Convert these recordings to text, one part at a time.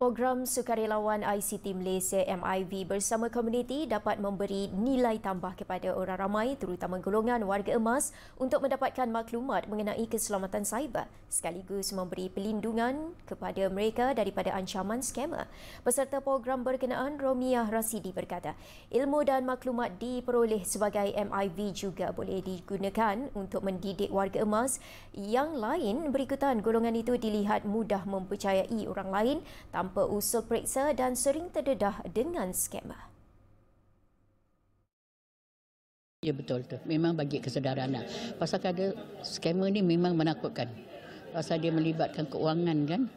Program Sukarelawan ICT Malaysia MIV bersama komuniti dapat memberi nilai tambah kepada orang ramai terutama golongan warga emas untuk mendapatkan maklumat mengenai keselamatan cyber sekaligus memberi pelindungan kepada mereka daripada ancaman skema. Peserta program berkenaan Romiah Rasidi berkata, ilmu dan maklumat diperoleh sebagai MIV juga boleh digunakan untuk mendidik warga emas yang lain berikutan golongan itu dilihat mudah mempercayai orang lain tanpa usul periksa dan sering terdedah dengan skema. Ya betul tu. Memang bagi kesedaran lah. Pasal ada skema ni memang menakutkan. Pasal dia melibatkan keuangan kan.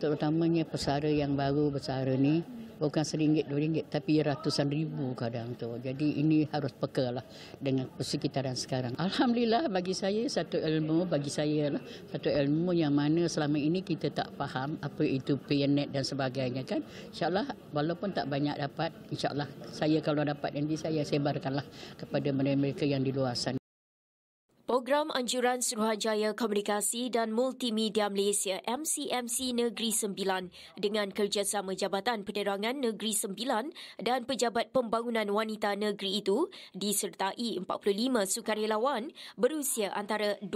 Terutamanya pesara yang baru pesara ni bukan seringgit dua ringgit tapi ratusan ribu kadang tu. Jadi ini harus peka lah dengan persekitaran sekarang. Alhamdulillah bagi saya satu ilmu, bagi saya lah satu ilmu yang mana selama ini kita tak faham apa itu PNet dan sebagainya kan. InsyaAllah walaupun tak banyak dapat, insyaAllah saya kalau dapat nanti saya sebarkanlah kepada mereka-mereka yang di luar sana. Program Anjuran Suruhanjaya Komunikasi dan Multimedia Malaysia MCMC Negeri Sembilan dengan kerjasama Jabatan Penerangan Negeri Sembilan dan Pejabat Pembangunan Wanita Negeri itu disertai 45 sukarelawan berusia antara 20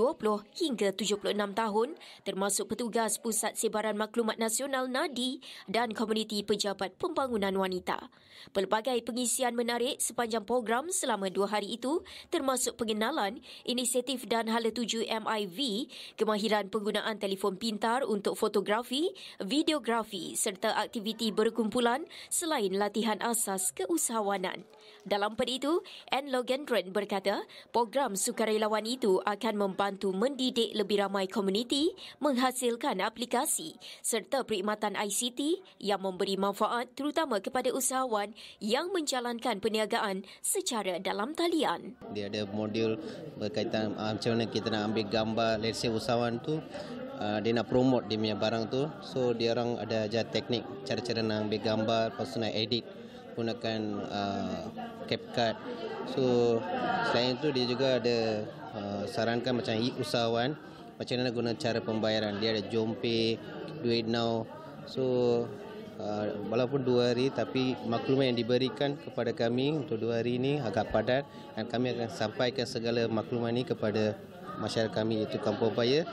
hingga 76 tahun termasuk petugas Pusat Sebaran Maklumat Nasional NADI dan Komuniti Pejabat Pembangunan Wanita. Pelbagai pengisian menarik sepanjang program selama dua hari itu termasuk pengenalan inisiatif inisiatif dan hala tuju MIV, kemahiran penggunaan telefon pintar untuk fotografi, videografi serta aktiviti berkumpulan selain latihan asas keusahawanan. Dalam pada itu, Anne Logendron berkata, program sukarelawan itu akan membantu mendidik lebih ramai komuniti menghasilkan aplikasi serta perkhidmatan ICT yang memberi manfaat terutama kepada usahawan yang menjalankan perniagaan secara dalam talian. Dia ada modul berkaitan uh, macam mana kita nak ambil gambar let's say usahawan tu uh, dia nak promote dia punya barang tu so dia orang ada ajar teknik cara-cara nak ambil gambar lepas tu nak edit gunakan uh, CapCut so selain tu dia juga ada uh, sarankan macam usahawan macam mana guna cara pembayaran dia ada Jompe, Duit Now so Ah, walaupun dua hari tapi maklumat yang diberikan kepada kami untuk dua hari ini agak padat dan kami akan sampaikan segala maklumat ini kepada masyarakat kami iaitu Kampung Paya.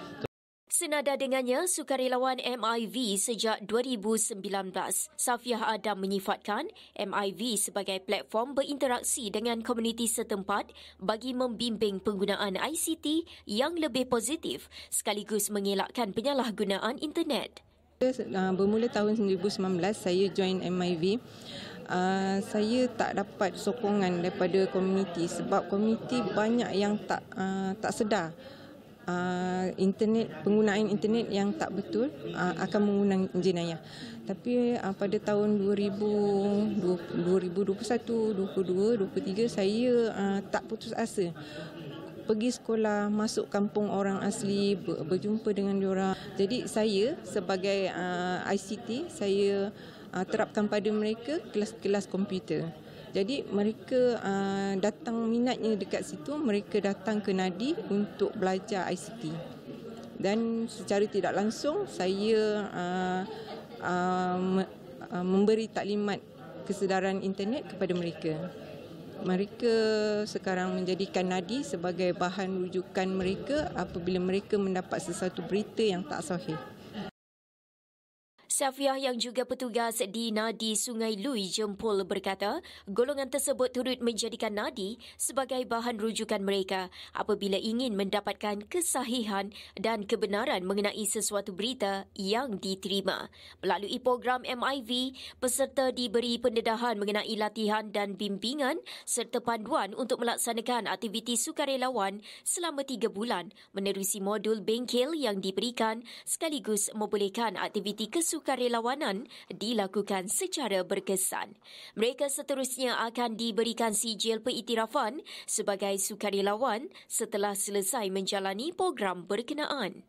Senada dengannya, sukarelawan MIV sejak 2019, Safiah Adam menyifatkan MIV sebagai platform berinteraksi dengan komuniti setempat bagi membimbing penggunaan ICT yang lebih positif sekaligus mengelakkan penyalahgunaan internet. Uh, bermula tahun 2019 saya join MIV. Uh, saya tak dapat sokongan daripada komuniti sebab komuniti banyak yang tak uh, tak sedar uh, internet penggunaan internet yang tak betul uh, akan menggunakan jenayah. Tapi uh, pada tahun 2000, 2021, 2022, 2023 saya uh, tak putus asa pergi sekolah, masuk kampung orang asli, berjumpa dengan orang. Jadi saya sebagai uh, ICT, saya uh, terapkan pada mereka kelas-kelas komputer. Jadi mereka uh, datang minatnya dekat situ, mereka datang ke Nadi untuk belajar ICT. Dan secara tidak langsung, saya memberi taklimat kesedaran internet kepada mereka mereka sekarang menjadikan nadi sebagai bahan rujukan mereka apabila mereka mendapat sesuatu berita yang tak sahih. Safiah yang juga petugas di Nadi Sungai Lui Jempol berkata, golongan tersebut turut menjadikan Nadi sebagai bahan rujukan mereka apabila ingin mendapatkan kesahihan dan kebenaran mengenai sesuatu berita yang diterima. Melalui program MIV, peserta diberi pendedahan mengenai latihan dan bimbingan serta panduan untuk melaksanakan aktiviti sukarelawan selama tiga bulan menerusi modul bengkel yang diberikan sekaligus membolehkan aktiviti kesukaran kerelawanan dilakukan secara berkesan. Mereka seterusnya akan diberikan sijil pengiktirafan sebagai sukarelawan setelah selesai menjalani program berkenaan.